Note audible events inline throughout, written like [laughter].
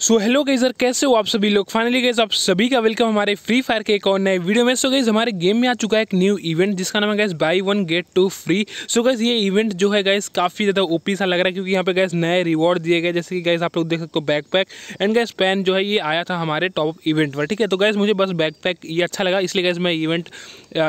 so hello sir कैसे हो आप सभी लोग फाइनली गईज आप सभी का वेलकम हमारे फ्री फायर के एक और नए वीडियो में सो so, हमारे गेम में आ चुका है एक न्यू इवेंट जिसका नाम है guys buy one get two free so guys ये इवेंट जो है गैस काफ़ी ज़्यादा ओपी सा लग रहा है क्योंकि यहाँ पे गैस नए रिवॉर्ड दिए गए जैसे कि गैस आप लोग देख सकते हो backpack and gas pan जो है ये आया था हमारे टॉप इवेंट पर ठीक है तो गैस मुझे बस बैक पैक ये अच्छा लगा इसलिए गैस मैं इवेंट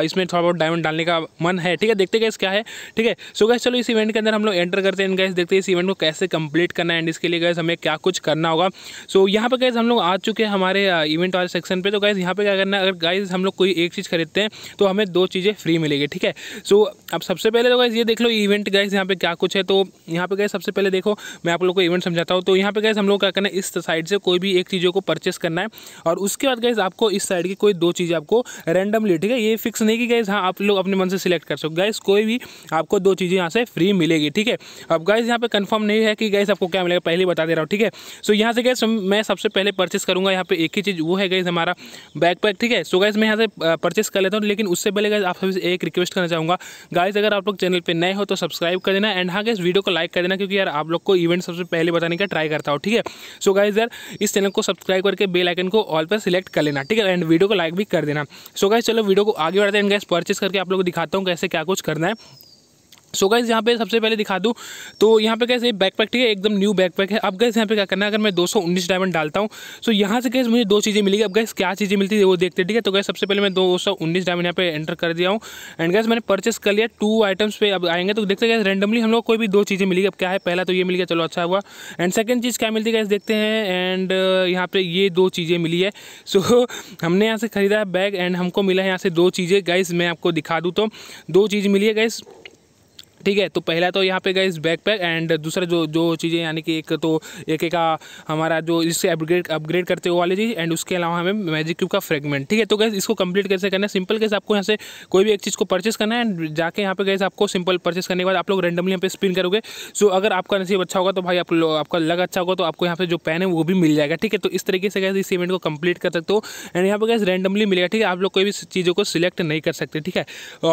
इसमें थोड़ा बहुत डायमंड डालने का मन है ठीक है देखते गैस क्या है ठीक है सो गैस चलो इस इवेंट के अंदर हम लोग एंटर करते हैं एंड गैस देखते हैं इस इवेंट को कैसे कंप्लीट करना है एंड इसके लिए गैस हमें क्या कुछ करना होगा सो so, यहाँ पर गाइज़ हम लोग आ चुके हैं हमारे इवेंट वाले सेक्शन पर तो गाइज़ यहाँ पे क्या करना है अगर गाइज़ हम लोग कोई एक चीज़ खरीदते हैं तो हमें दो चीज़ें फ्री मिलेगी ठीक है सो so, अब सबसे पहले तो गाइज़ ये देख लो इवेंट गाइज़ यहाँ पे क्या कुछ है तो यहाँ पे गए सबसे पहले देखो मैं आप लोग को इवेंट समझाता हूँ तो यहाँ पे गए हम लोग क्या करना है इस साइड से कोई भी एक चीज़ों को परचेस करना है और उसके बाद गाइज़ आपको इस साइड की कोई दो चीज़ें आपको रैंडमली ठीक है ये फिक्स नहीं कि गाइज़ हाँ आप लोग अपने मन से सिलेक्ट कर सको गाइज़ कोई भी आपको दो चीज़ें यहाँ से फ्री मिलेगी ठीक है अब गाइज़ यहाँ पर कन्फर्म नहीं है कि गाइज़ आपको क्या मिलेगा पहले बता दे रहा हूँ ठीक है सो यहाँ से गैस सम मैं सबसे पहले परचेस करूँगा यहाँ पे एक ही चीज़ वो है गैस हमारा बैक पैक ठीक है सो गाइज मैं यहाँ से परचेस कर लेता हूँ लेकिन उससे पहले गैस आप सबसे एक रिक्वेस्ट करना चाहूँगा गाइज अगर आप लोग चैनल पर नए हो तो सब्सक्राइब कर देना एंड हाँ गैस वीडियो को लाइक कर देना क्योंकि यार आप लोग को इवेंट सबसे पहले बताने का ट्राई करता हो ठीक है सो गाइज यार इस चैनल को सब्सक्राइब करके बेल आइकन को ऑल पर सिलेक्ट कर लेना ठीक है एंड वीडियो को लाइक भी कर देना सो गाइज चलो वीडियो को आगे बढ़ाते हैं एंड गैस परचेस करके आप लोग दिखाता हूँ कैसे क्या कुछ करना है सो गैस यहाँ पे सबसे पहले दिखा दूँ तो यहाँ पे कैसे बैकपैक ठीक है एकदम न्यू बैकपैक है अब गैस यहाँ पे क्या करना है अगर मैं 219 डायमंड डालता हूँ सो यहाँ से कैसे मुझे दो चीज़ें मिलेगी अब गैस क्या चीज़ें मिलती है वो देखते हैं ठीक है तो गैस सबसे पहले मैं 219 डायमंड यहाँ पे एंटर कर दिया हूँ एंड गैस मैंने परचेस कर लिया टू आइटम्स पे अब आएंगे तो देखते गए रैंडमली हम लोग कोई भी दो चीज़ें मिलेगी अब क्या है पहला तो ये मिल गया चलो अच्छा हुआ एंड सेकेंड चीज़ क्या मिलती है गैस देखते हैं एंड uh, यहाँ पर ये दो चीज़ें मिली है सो [laughs] हमने यहाँ से ख़रीदा है बैग एंड हमको मिला है यहाँ से दो चीज़ें गैस मैं आपको दिखा दूँ तो दो चीज़ मिली है गैस ठीक है तो पहला तो यहाँ पे गए बैक पैक एंड दूसरा जो जो चीज़ें यानी कि एक तो एक एक का हमारा जो इससे अपग्रेड अपग्रेड करते हुए वाली चीज़ एंड उसके अलावा हमें मैजिक क्यूब का फ्रेगमेंट ठीक है तो गैस इसको कंप्लीट कैसे करना है सिंपल कैसे आपको यहाँ से कोई भी एक चीज़ को परचेस करना है एंड जाके यहाँ पे गए आपको सिंपल परचेस करने के बाद आप लोग रेंडमली यहाँ पे स्पिन करोगे सो अगर आपका नसीब अच्छा होगा तो भाई आप लोग आपका लग अच्छा होगा तो आपको यहाँ पे जो पेन है वो भी मिल जाएगा ठीक है तो इस तरीके से गए इस इवेंट को कंप्लीट कर सकते हो एंड यहाँ पर गए रेंडमली मिलेगा ठीक है आप लोग कोई भी चीज़ों को सिलेक्ट नहीं कर सकते ठीक है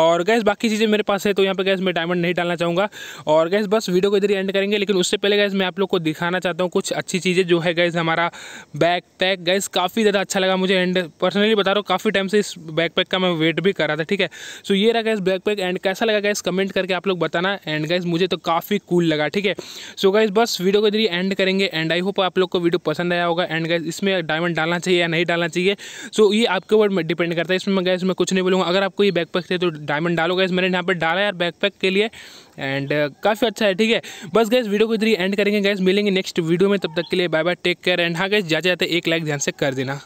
और गैस बाकी चीज़ें मेरे पास है तो यहाँ पर गए मैं डायमंड नहीं डालना चाहूँगा और गैस बस वीडियो को इधर एंड करेंगे लेकिन उससे पहले गैस मैं आप लोग को दिखाना चाहता हूँ कुछ अच्छी चीज़ें जो है गैस हमारा बैक पैक गैस काफ़ी ज़्यादा अच्छा लगा मुझे एंड पर्सनली बता रहा हूँ काफ़ी टाइम से इस बैक पैक का मैं वेट भी कर रहा था ठीक है सो ये रहा गैस बैक पैक एंड कैसा लगा गैस कमेंट करके आप लोग बताना एंड गैस मुझे तो काफ़ी कूल लगा ठीक है सो गैस बस वीडियो को इधर एंड करेंगे एंड आई होप आप लोग को वीडियो पसंद आया होगा एंड गैस इसमें डायमंड डालना चाहिए या नहीं डालना चाहिए सो ये आपके ऊपर डिपेंड करता है इसमें मैं गैस मैं कुछ नहीं बोलूँगा अगर आपको ये बैकपैक चाहिए तो डायमंड डालो गैस मैंने यहाँ पर डाला यार बैकपैक के लिए एंड uh, काफ़ी अच्छा है ठीक है बस गैस वीडियो को इधर ही एंड करेंगे गैस मिलेंगे नेक्स्ट वीडियो में तब तक के लिए bye bye take care and हाँ गैस जाते जाते एक लाइक ध्यान से कर देना